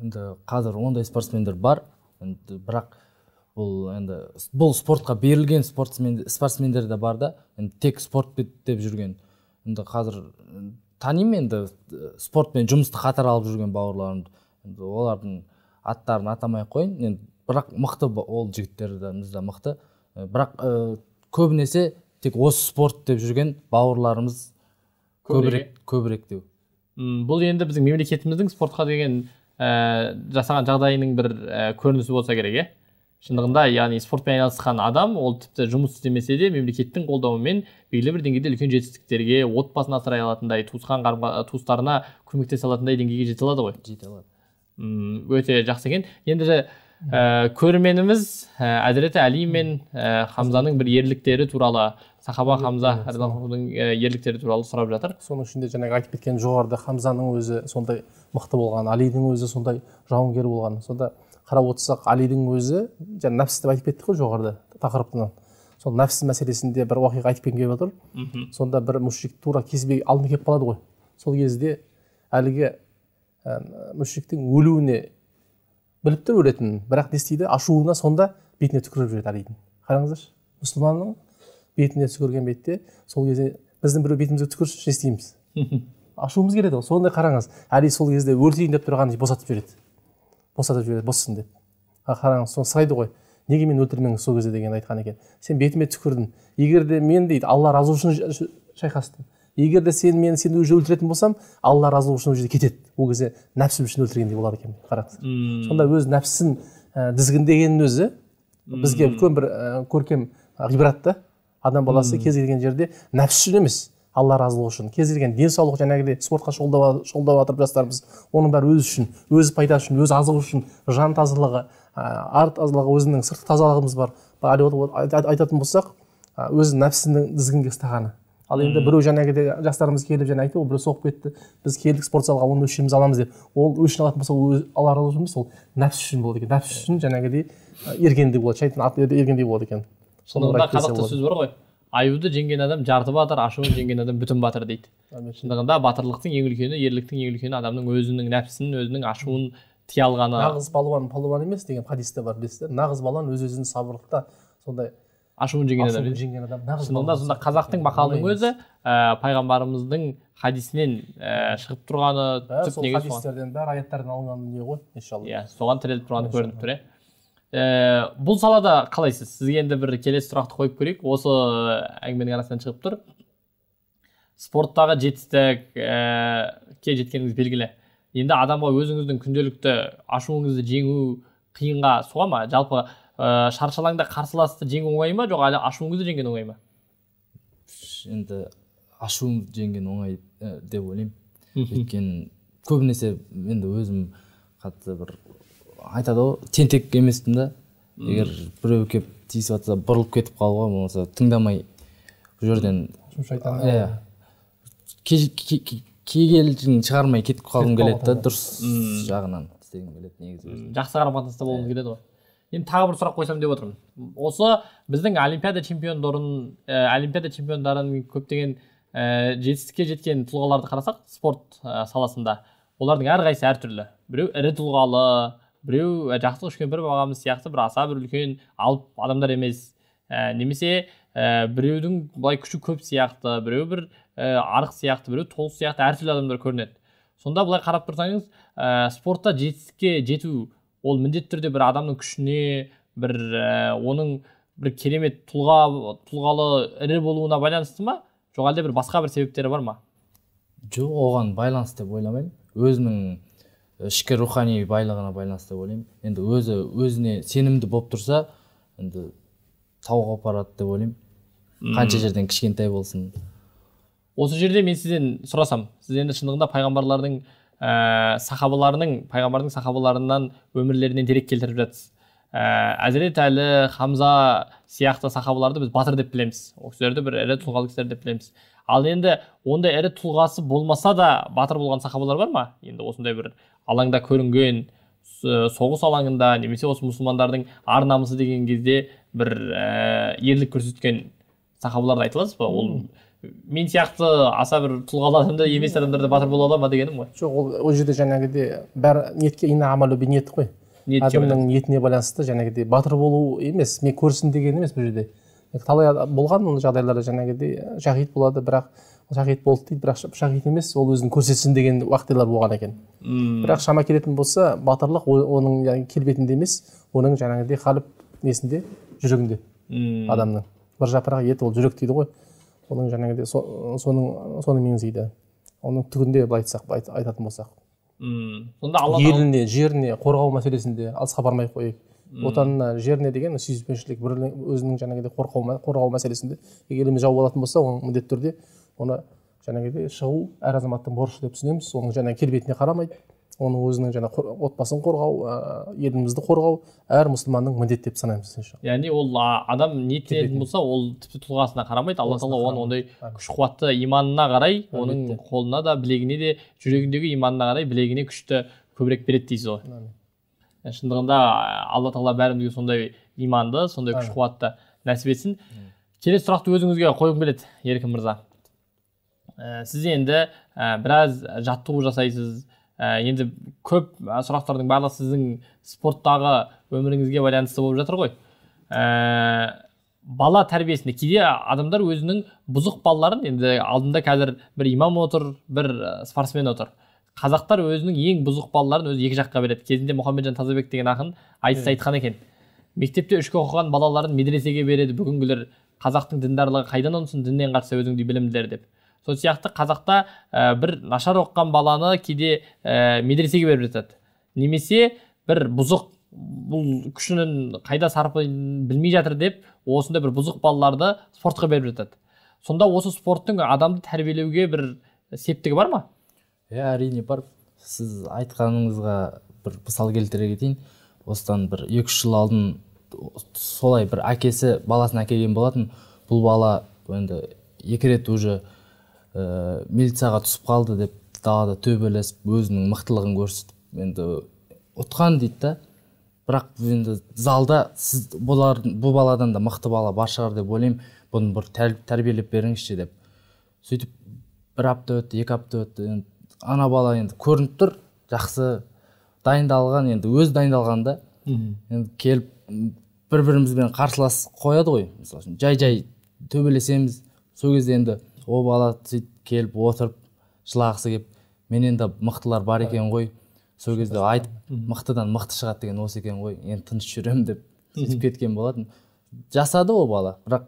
енді қазір ондай спортсмендер бар бірақ бұл енді бұл спортқа берілген спортсмен спортсмендер де бар да енді тек спорт деп жүрген енді қазір танимын енді спортпен жұмысты қатар алып жүрген бауырларымды енді олардың аттарын атамай ақ қояйын енді бірақ мықты ол жігіттер де мықты бірақ ә, көбінесе тек осы спорт деп жүрген бауырларымыз көбірек көбірек деу бұл енді біздің мемлекетіміздің спортқа деген ә, жасаған жағдайының бір ә, көрінісі болса керек иә шындығында яғни спортпен айналысқан адам ол тіпті жұмыс істемесе де мемлекеттің қолдауымен белгілі бір деңгейде үлкен жетістіктерге отбасын асырай алатындай туысқан туыстарына көмектесе алатындай деңгейге жете алады ғой жете алады өте жақсы екен енді ә, көрерменіміз ә, э, әзіреті әли мен ә, хамзаның бір ерліктері туралы сахаба хамза ерліктері туралы сұрап жатыр соның ішінде жаңағы айтып кеткен жоғарыда хамзаның өзі сондай мықты болған алидің өзі сондай жауынгер болған сонда қарап отырсақ әлидің өзі жаңа нәпсі деп айтып кеттік қой жоғарыда тақырыптан сол нәпсі мәселесінде бір уақиға айтып кеткім келіп отыр сонда бір мушрик тура кезбе алдына келіп қалады ғой сол кезде әлгі ә, мүшриктің өлуіне біліп тұр өлетінін бірақ не істейді ашуына сонда бетіне түкіріп жібереді әлидің қараңыздаршы мұсылманның бетіне түкірген бетте сол кезде біздің біреу бетімізге түкірсінші не істейміз ашуымыз келеді ғой сондай қараңыз әли сол кезде өртейін деп тұрған босатып жібереді босатып жібереді боссын деп а қараңыз соны сұрайды ғой неге мен өлтірмеңіз сол кезде деген айтқан екен сен бетіме түкірдің егер де мен дейді алла разы үшін шайқастым егер де сен мені сен уже өлтіретін болсам алла разылығы үшін ол жерде кетеді ол кезде нәпсім үшін өлтіргендей болады екен қараңыз сонда өз нәпсісін ә, дізгіндегеннің өзі бізге үлкен бір ә, көркем ғибрат та адам баласы кез келген жерде нәпсі үшін емес алла разылығы үшін кез келген денсаулық жаңағыдей спортқа шұғылданып жатыр жастарымыз оның бәрі өзі үшін өз пайдасы үшін өз азығы үшін жан тазалығы ә, ар тазалығы өзінің сыртқы тазалығымыз бар айтатын болсақ өзі нәпсінің тізгінге ұстағаны ал енді біреу жаңағыдай жастарымыз келіп жаңа айтты ғой біреу соғып кетті біз келдік спорт залға оның өшімізді аламыз деп ол өшін алатын болса ол алла разылығы үшін емес ол нәпс үшін болады екен нәпс үшін жаңағыдай ергендей болады шайтан ергендей болады екен сонда қазақта сөз бар ғой аюды жеңген адам жарты батыр ашуын жеңген адам бүтін батыр дейді шындығында батырлықтың ең үлкені ерліктің ең үлкені адамның өзінің нәпсін өзінің ашуын тия алғаны нағыз балуан палуан емес деген хадисте бар білесіздер нағыз балуан өз өзін сабырлықта сондай ашуын жеңген адам жеңген адам шынында сонда қазақтың мақалының өзі ә, пайғамбарымыздың хадисінен ә, шығып тұрғаны түп сол хадистерден бәрі аяттардан алынған дүние ғой иншалла иә соған тіреліп тұрғаны көрініп тұр иә ә, бұл салада қалайсыз сізге енді бір келесі сұрақты қойып көрейік осы э, әңгіменің арасынан шығып тұр спорттағы жетістік э, ке жеткеніңіз белгілі енді адамға өзіңіздің күнделікті ашуыңызды жеңу қиынға соға ма жалпы ә, шаршы алаңда қарсыласты жеңу оңай ма жоқ әлі ашуыңызды жеңген оңай ма енді ашуымды жеңген оңай деп ойлаймын өйткені көбінесе енді өзім қатты бір айтады ғой тентек емеспін да егер біреу келіп тиісіп жатса бұрылып кетіп ғой болмаса тыңдамай бұл жерден иә кегелін шығармай кетіп қалғым келеді да дұрыс жағынан істегім келеді негізі жақсы қарым қатынаста болғым иә. келеді ғой енді тағы бір сұрақ қойсам деп отырмын осы біздің олимпиада чемпиондарын ә, олимпиада чемпиондарын көптеген ә, жетістікке жеткен тұлғаларды қарасақ спорт ә, саласында олардың әрқайсысы әртүрлі біреу ірі тұлғалы біреу «Ә, жақсылық үшкемпіров ағамыз сияқты бір аса бір үлкен алып адамдар емес ә, немесе ә, біреудің былай күші көп сияқты біреу бір ә, арық сияқты біреу толық сияқты әртүрлі адамдар көрінеді сонда былай қарап тұрсаңыз ә, спортта жетістікке жету ол міндетті түрде бір адамның күшіне бір ә, оның бір керемет тұлға тұлғалы ірі болуына байланысты ма жоқ әлде бір басқа бір себептері бар ма жоқ оған байланысты деп ойламаймын өзінің ішкі рухани байлығына байланысты деп ойлаймын енді өзі өзіне сенімді болып тұрса енді тауға апарады деп ойлаймын қанша жерден кішкентай болсын осы жерде мен сізден сұрасам сіз енді шындығында пайғамбарлардың ә, сахабаларының пайғамбардың сахабаларынан өмірлерінен дерек келтіріп жатсыз ә, әзірет әлі хамза сияқты сахабаларды біз батыр деп білеміз ол кісілерді бір ірі тұлғалы кісілер деп білеміз ал енді ондай ірі тұлғасы болмаса да батыр болған сахабалар бар ма енді осындай бір алаңда көрінген ә, соғыс алаңында немесе осы мұсылмандардың ар намысы деген кезде бір ә, ерлік көрсеткен сахабаларды айта аласыз ба ол мен сияқты аса бір тұлғалы адамдар емес адамдар да батыр бола ала ма дегенім ғой жоқ ол ол жерде жаңағыдей бәрі ниетке қой адамның ниетіне байланысты жаңағыдай батыр болу емес мен көрсін деген емес бұл жерде талай болған ол жағдайларда жаңағыдей шахид болады бірақ шахид болды дейді бірақ шахид емес ол өзін көрсетсін деген уақиғалар болған екен бірақ шама келетін болса батырлық оның яғни келбетінде емес оның жаңағыдей қалып несінде жүрегінде адамның бір жапырақ ет ол жүрек дейді ғой оның жаңағыдай соның соны меңзейді оның түгінде былай айтсақ айтатын болсақ сонда алла еліне жеріне қорғау мәселесінде алысқа бармай ақ қояйық отанына жеріне деген сүйіспеншілік бір өзінің жаңағыдай қорқау қорғау мәселесінде егер еліміз жауып болса оны міндетті түрде оны жаңағыдай шығу әр азаматтың борышы деп түсінеміз оның жаңағы келбетіне қарамайды оның өзінің жаңа отбасын қорғау ә, елімізді қорғау әр мұсылманның міндеті деп санаймыз яғни ол адам ниеттенетін болса ол тіпті тұлғасына қарамайды алла тағала оған ондай күш қуатты иманына қарай оның қолына да білегіне де жүрегіндегі иманына қарай білегіне күшті көбірек береді дейсіз ғой ә, шындығында алла тағала бәрімізге сондай иманды сондай күш қуатты нәсіп етсін келесі сұрақты өзіңізге қойғым келеді еркін мырза ә, сіз енді біраз жаттығу жасайсыз Ә, енді көп сұрақтардың барлығы сіздің спорттағы өміріңізге байланысты болып жатыр ғой ә, бала тәрбиесінде кейде адамдар өзінің бұзық балаларын енді алдында қазір бір имам отыр бір ә, спортсмен отыр қазақтар өзінің ең бұзық балаларын өзі екі жаққа береді кезінде мұхамеджан тазабек деген ақын айтыс айтқан екен мектепте үшке оқыған балаларын медресеге береді бүгінгілер қазақтың діндарлығы қайдан онсын діннен қашса өзіңдей білімділер деп сол сияқты қазақта ә, бір нашар оқыған баланы кейде ә, медресеге беріп жатады немесе бір бұзық бұл күшінің қайда сарпын білмей жатыр деп осындай бір бұзық балаларды спортқа беріп жатады сонда осы спорттың адамды тәрбиелеуге бір септігі бар ма иә әрине бар сіз айтқаныңызға бір мысал келтіре кетейін осыдан бір екі үш жыл алдын солай бір әкесі баласын әкелген болатын бұл бала енді екі рет уже ә, милицияға түсіп қалды деп далада төбелесіп өзінің мықтылығын көрсетіп енді ұтқан дейді да бірақ енді залда сіз бұлар бұл баладан да мықты бала бар шығар деп ойлаймын бұны бір тәрбиелеп беріңізші деп сөйтіп бір апта өтті екі апта өтті енді ана бала енді көрініп тұр жақсы дайындалған енді өз дайындалған да енді келіп бір бірімізбен қарсылас қояды ғой мысалы үшін жай жай төбелесеміз сол кезде енді о бала сөйтіп келіп отырып жылағысы келіп мен енді мықтылар бар екен ғой сол кезде айтып мықтыдан мықты шығады деген осы екен ғой енді тыныш жүремін деп сөйтіп кеткен болатын жасады ол бала бірақ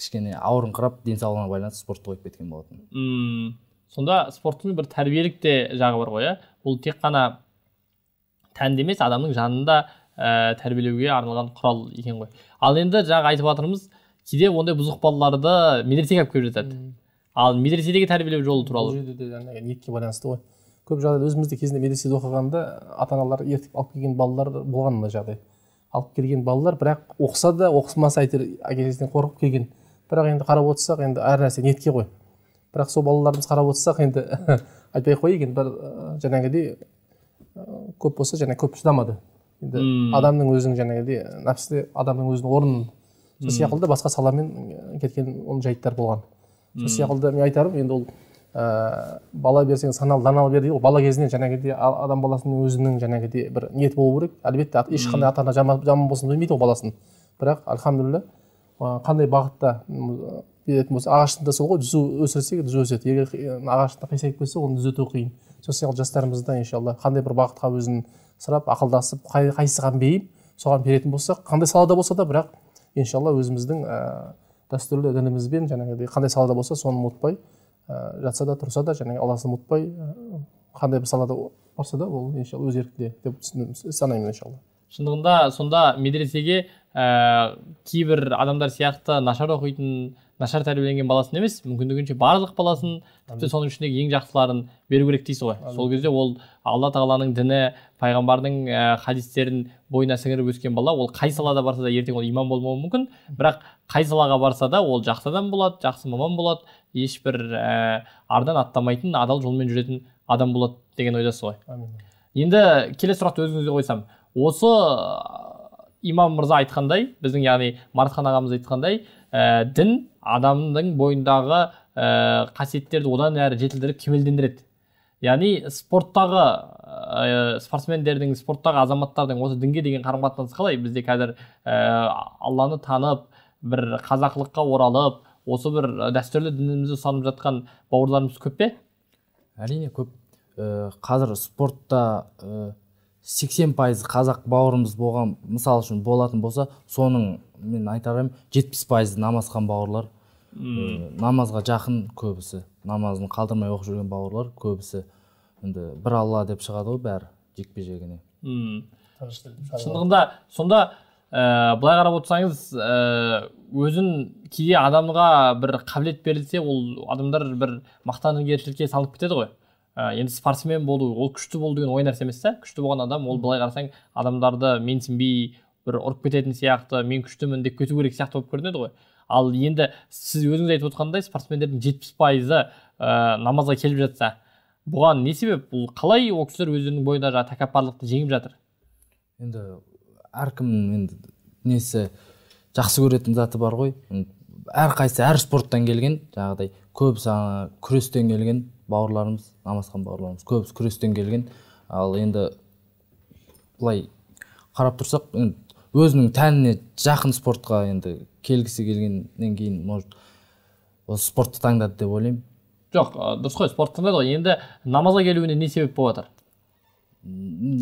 кішкене ауырыңқырап денсаулығына байланысты спортты қойып кеткен болатын мм сонда спорттың бір тәрбиелік те жағы бар ғой иә бұл тек қана тәнді емес адамның жанында ә, тәрбиелеуге арналған құрал екен ғой ал енді жаңа айтып жатырмыз кейде ондай бұзық балаларды медресеге алып келіп жатады ал медреседегі тәрбиелеу жолы туралы бұл жерде де жаңағы ниетке байланысты ғой көп жағдайда өзіміз де кезінде медреседе оқығанда ата аналар ертіп алып келген балалар болған мына жағдай алып келген балалар бірақ оқыса да оқымаса әйтеуір әке шешесінен қорқып келген бірақ енді қарап отырсақ енді әр нәрсе ниетке ғой бірақ сол балаларымыз қарап отырсақ енді айтпай ақ қояйық енді бір жаңағыдей көп болса жаңа көп шыдамады енді адамның өзінің жаңағыдей нәпсі адамның өзінің орнын сол hmm. да басқа саламен кеткен жайттар болған сол секілді мен айтарым енді ол ә, бала берсең саналы даналы бер дейді ғой бала кезінен жаңағыдей адам баласының өзінің жаңағыдей бір ниеті болу керек әлбетте ешқандай ата ана жаман болсын демейді ғой баласын бірақ альхамдулилля қандай бағытта беретін болса ағаштың да сол ғой жүзу өсірсек жүзу өседі егер ағашты қисайып кетсе оны түзету қиын сол сияқты жастарымызды иншалла қандай бір бағытқа өзін сұрап ақылдасып қай, қайсыған бейім соған беретін болсақ қандай салада болса да бірақ иншалла өзіміздің ә, дәстүрлі дінімізбен жаңағыдай қандай салада болса соны ұмытпай ә, жатса да тұрса да жаңағы алласын ұмытпай ә, қандай бір салада барса да ол иншалла өз еркінде деп санаймын иншалла шындығында сонда медресеге ә, кейбір адамдар сияқты нашар оқитын нашар тәрбиеленген баласын емес мүмкіндігінше барлық баласын тіпті соның ішіндегі ең жақсыларын беру керек дейсіз ғой сол кезде ол алла тағаланың діні пайғамбардың ә, хадистерін бойына сіңіріп өскен бала ол қай салада барса да ертең ол иман болмауы мүмкін бірақ қай салаға барса да ол жақсы адам болады жақсы маман болады ешбір ә, ардан аттамайтын адал жолмен жүретін адам болады деген ойдасыз ғой енді келесі сұрақты өзіңізге қойсам осы имам мырза айтқандай біздің яғни маратхан ағамыз айтқандай ә, дін адамның бойындағы ә, қасиеттерді одан әрі жетілдіріп кемелдендіреді яғни спорттағы ә, спортсмендердің спорттағы азаматтардың осы дінге деген қарым қатынасы қалай бізде қазір ә, алланы танып бір қазақылыққа оралып осы бір дәстүрлі дінімізді ұстанып жатқан бауырларымыз көп пе әрине көп қазір спортта ә, 80 пайыз қазақ бауырымыз болған мысалы үшін болатын болса соның мен айтар едім жетпіс пайызы намазхан бауырлар ә, намазға жақын көбісі намазын қалдырмай оқып жүрген бауырлар көбісі енді бір алла деп шығады ғой бәрі жекпе жегіне шындығында сонда ә, былай қарап отырсаңыз ә, өзін кейде адамға бір қабілет берілсе ол адамдар бір мақтангершілікке салып кетеді ғой ә, енді спортсмен болу ол күшті болу деген ой нәрсе емес күшті болған адам ол былай қарасаң адамдарды менсінбей бір ұрып кететін сияқты мен күштімін деп кету керек сияқты болып көрінеді ғой ал енді сіз өзіңіз айтып отырғандай спортсмендердің жетпіс пайызы ә, намазға келіп жатса бұған не себеп бұл қалай ол кісілер өздерінің бойында жаңағы тәкаппарлықты жеңіп жатыр енді әркім енді несі жақсы көретін заты бар ғой әрқайсысы әр спорттан келген жаңағыдай көбісі күрестен келген бауырларымыз намазхан бауырларымыз көбісі күрестен келген ал енді былай қарап тұрсақ өзінің тәніне жақын спортқа енді келгісі келгеннен кейін может осы спортты таңдады деп ойлаймын жоқ дұрыс қой спортты таңдады ғой енді намазға келуіне не себеп болып жатыр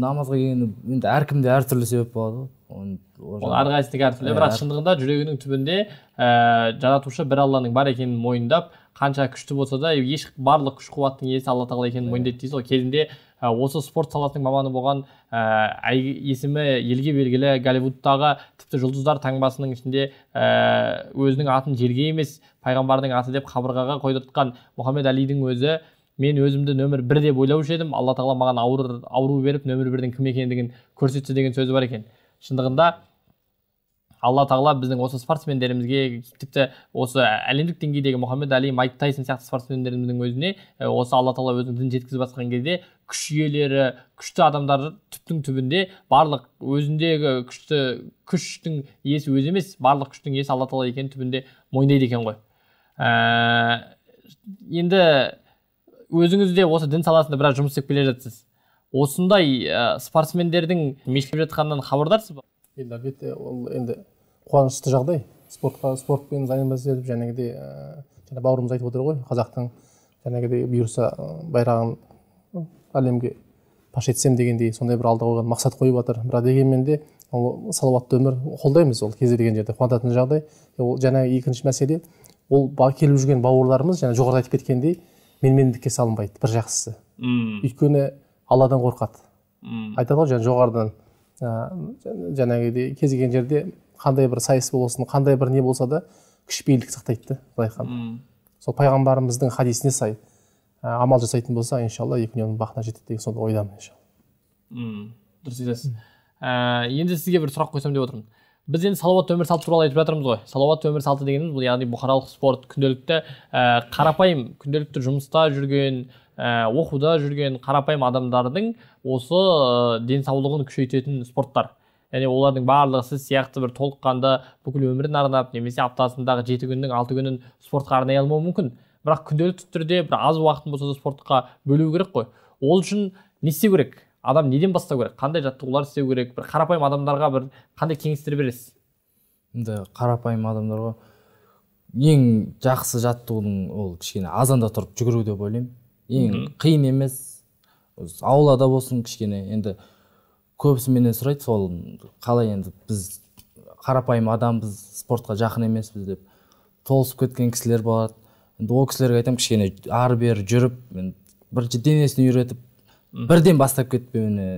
намазға келгені енді әркімде әртүрлі себеп болады ғой ол әрқайсынікі әртүрлі бірақ шындығында жүрегінің түбінде ә, жаратушы бір алланың бар екенін мойындап қанша күшті болса да еш барлық күш қуаттың иесі алла тағала екенін мойындайды дейсіз ғой кезінде Ә, осы спорт саласының маманы болған ә, есімі елге белгілі голливудтағы тіпті жұлдыздар таңбасының ішінде ә, өзінің атын жерге емес пайғамбардың аты деп қабырғаға қойдыртқан мұхаммед әлидің өзі мен өзімді нөмір бір деп ойлаушы едім алла тағала маған ауру беріп нөмір бірдің кім екендігін көрсетсе деген сөзі бар екен шындығында алла тағала біздің осы спортсмендерімізге тіпті осы әлемдік деңгейдегі мұхаммед әли майк тайсон сияқты спортсмендеріміздің өзіне осы алла тағала өзінің дінін жеткізіп жатқан кезде күш иелері күшті адамдар түптің түбінде барлық өзіндегі күшті күштің иесі өзі емес барлық күштің иесі алла тағала екенін түбінде мойындайды екен ғой ә, енді өзіңіз де осы дін саласында біраз жұмыс істеп келе жатырсыз осындай ә, спортсмендердің мешіттеп жатқанынан хабардарсыз ба енді ол енді қуанышты жағдай спортқа спортпен заниматься етіп жаңағыдай жаңа бауырымыз айтып отыр ғой қазақтың жаңағыдай бұйырса э, байрағын әлемге паш етсем дегендей сондай бір алдыға қойған мақсат қойып жатыр бірақ дегенмен де ол салауатты өмір қолдаймыз ол кез келген жерде қуантатын жағдай ол жаңа екінші мәселе ол келіп жүрген бауырларымыз жаңа жоғарыда айтып кеткендей менмендікке салынбайды бір жақсысы мм өйткені алладан қорқады мм айтады ғой жаңа жоғарыдан э, жаңағыдей кез келген жерде қандай бір сайыс болсын қандай бір не болса да кішіпейілдік сақтайды да былай айтқанда сол пайғамбарымыздың хадисіне сай ә, амал жасайтын болса иншалла екі дүниенің бақытына жетеді деген сондай ойдамын иншалла дұрыс айтасыз ә, енді сізге бір сұрақ қойсам деп отырмын біз енді салауатты өмір салты туралы айтып жатырмыз ғой салауатты өмір салты дегеніміз бұл яғни бұқаралық спорт күнделікті ә, қарапайым күнделікті жұмыста жүрген ә, оқуда жүрген қарапайым адамдардың осы ә, денсаулығын күшейтетін спорттар және олардың барлығы сіз сияқты бір толыққанды бүкіл өмірін арнап немесе аптасындағы жеті күннің алты күнін спортқа арнай алмауы мүмкін бірақ күнделікті түрде бір аз уақытын болса да спортқа бөлу керек қой ол үшін не істеу керек адам неден бастау керек қандай жаттығулар істеу керек бір қарапайым адамдарға бір қандай кеңестер бересіз енді қарапайым адамдарға ең жақсы жаттығудың ол кішкене азанда тұрып жүгіру деп ойлаймын ең қиын емес аулада болсын кішкене енді көбісі менен сұрайды сол қалай енді біз қарапайым адамбыз спортқа жақын емеспіз деп толысып кеткен кісілер болады енді ол кісілерге айтамын кішкене ары бері жүріп бірінші денесін үйретіп бірден бастап кетпеуіне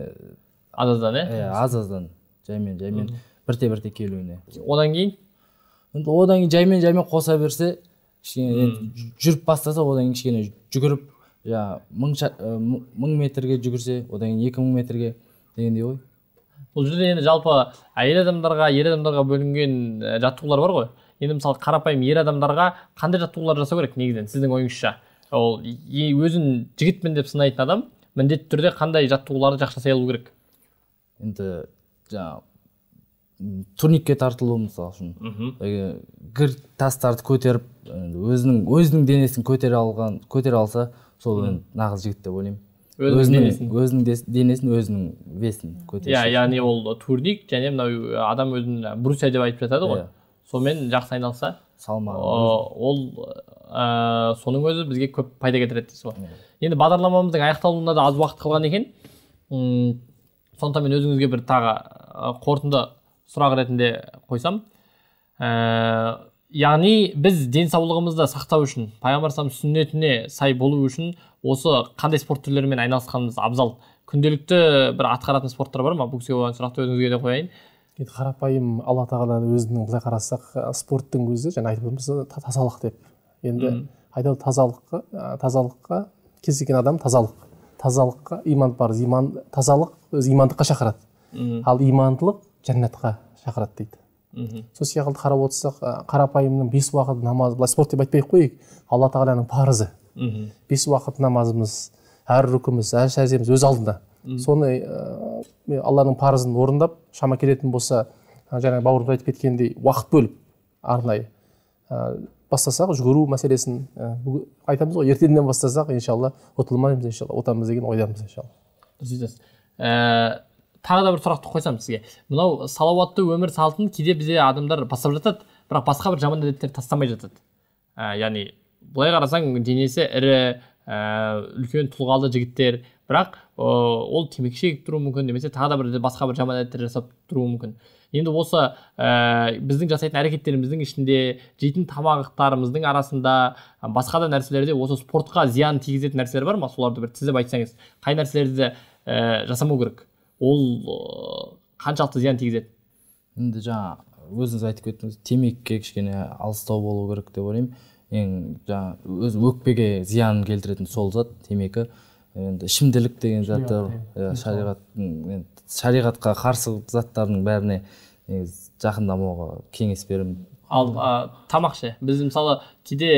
аз аздан иә иә аз аздан жаймен жаймен бірте бірте келуіне одан кейін енді одан кейін жаймен жаймен қоса берсе кішкене жүріп бастаса одан кейін кішкене жүгіріп жаңағы мың мың метрге жүгірсе одан кейін екі мың метрге дегендей ғой бұл жерде енді жалпы әйел адамдарға ер адамдарға бөлінген э, жаттығулар бар ғой енді мысалы қарапайым ер адамдарға қандай жаттығулар жасау керек негізінен сіздің ойыңызша ол өзін жігітпін деп сынайтын адам міндетті түрде қандай жаттығуларды жақсы жасай алу керек енді жаңағы турникке тартылу мысалы үшін гір тастарды көтеріп өзінің өзінің денесін көтере алған көтере алса сол нағыз жігіт деп ойлаймын өзінің өзінің денесін өзінің весін көтер иә яғни ол турник және мынау э, адам өзін брусья деп айтып жатады ғой иә. сонымен жақсы айналса салмағы ол ә, соның өзі бізге көп пайда келтіреді дейсіз ғой енді бағдарламамыздың аяқталуына да аз уақыт қалған екен сондықтан мен өзіңізге бір тағы э, қорытынды сұрақ ретінде қойсам ә, яғни біз денсаулығымызды сақтау үшін пайғамбар сүннетіне сай болу үшін осы қандай спорт түрлерімен айналысқаныңыз абзал күнделікті бір атқаратын спорттар бар ма бұл кісіге болған сұрақты өзіңізге де қояйын енді қарапайым алла тағаланың өзінің былай қарасақ спорттың өзі жаңа айтып отырмыз тазалық деп енді айтады тазалыққа тазалыққа кез келген адам тазалық тазалыққа иман бар иман тазалық өзі имандыққа шақырады ал имандылық жәннатқа шақырады дейді мхм сол сияқты қарап отырсақ қарапайымның бес уақыт намазы былай спорт деп айтпай ақ қояйық алла тағаланың парызы мхм бес уақыт намазымыз әр рүкіміз әр сәземіз өз алдында соны ә, алланың парызын орындап шама келетін болса жаңағы бауырымыз айтып кеткендей уақыт бөліп арнайы ә, бастасақ жүгіру мәселесін ә, айтамыз ғой ертеңнен бастасақ иншалла ұтылмаймыз иншалла ұтамыз деген ойдамыз иншалла дұрыс айтасыз ә, тағы да бір сұрақты қойсам сізге мынау салауатты өмір салтын кейде бізде адамдар бастап жатады бірақ басқа бір жаман әдеттерді тастамай жатады ә, яғни былай қарасаң денесі ірі ә, үлкен тұлғалы жігіттер бірақ ә, ол темекі шегіп тұруы мүмкін немесе тағы да бір басқа бір жаман әдеттер жасап тұруы мүмкін енді осы ә, біздің жасайтын әрекеттеріміздің ішінде жейтін тамақтарымыздың арасында басқа да нәрселерде осы спортқа зиян тигізетін нәрселер бар ма соларды бір тізіп айтсаңыз қай нәрселерді ә, жасамау керек ол қаншалықты зиян тигізеді енді жаңа өзіңіз айтып кеттіңіз темекіге кішкене алыстау болу керек деп ойлаймын ең жаңағы өз өкпеге зиянын келтіретін сол зат темекі енді ішімділік деген заттар иә шариғаттың шариғатқа қарсы заттардың бәріне негізі жақындамауға кеңес беремін ал ә, тамақ ше біз мысалы кейде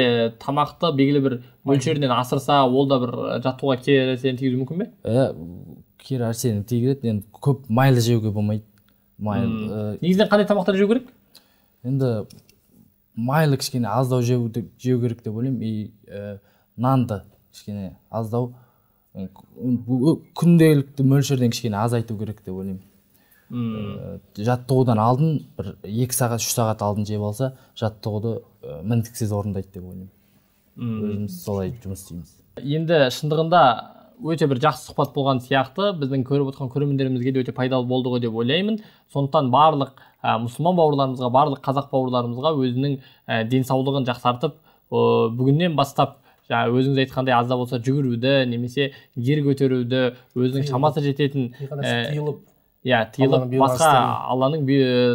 тамақты белгілі бір мөлшерінен асырса ол да бір жаттуға кері әсерін тигізуі мүмкін бе иә кері әсерін тигізеді енді көп майлы жеуге болмайды майлы негізінен қандай тамақтар жеу керек енді майлы кішкене аздау жеу, жеу керек деп ойлаймын и ә, нанды кішкене аздау э, э, күнделікті мөлшерден кішкене азайту керек деп ойлаймын ә, жаттығудан алдын бір екі сағат үш сағат алдын жеп алса жаттығуды ә, мінтіксіз орындайды деп ойлаймын өзіміз солай жұмыс істейміз енді шындығында өте бір жақсы сұхбат болған сияқты біздің көріп отырған көрермендерімізге де өте пайдалы болды ғой деп ойлаймын сондықтан барлық ә, мұсылман бауырларымызға барлық қазақ бауырларымызға өзінің ә, денсаулығын жақсартып ә, бүгіннен бастап жаңағы өзіңіз айтқандай аз да болса жүгіруді немесе гир көтеруді өзінің шамасы жететін иә басқа алланың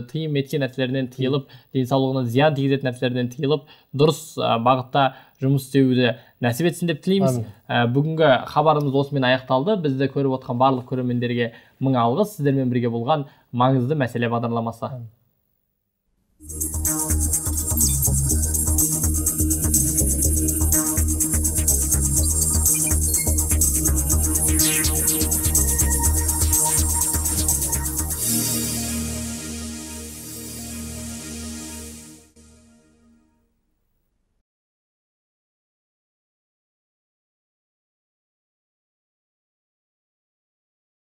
тыйым еткен нәрселерінен тыйылып денсаулығына зиян тигізетін нәрселерден тыйылып дұрыс бағытта жұмыс істеуді нәсіп етсін деп тілейміз бүгінгі хабарымыз осымен аяқталды бізді көріп отқан барлық көрермендерге мың алғыс сіздермен бірге болған маңызды мәселе бағдарламасы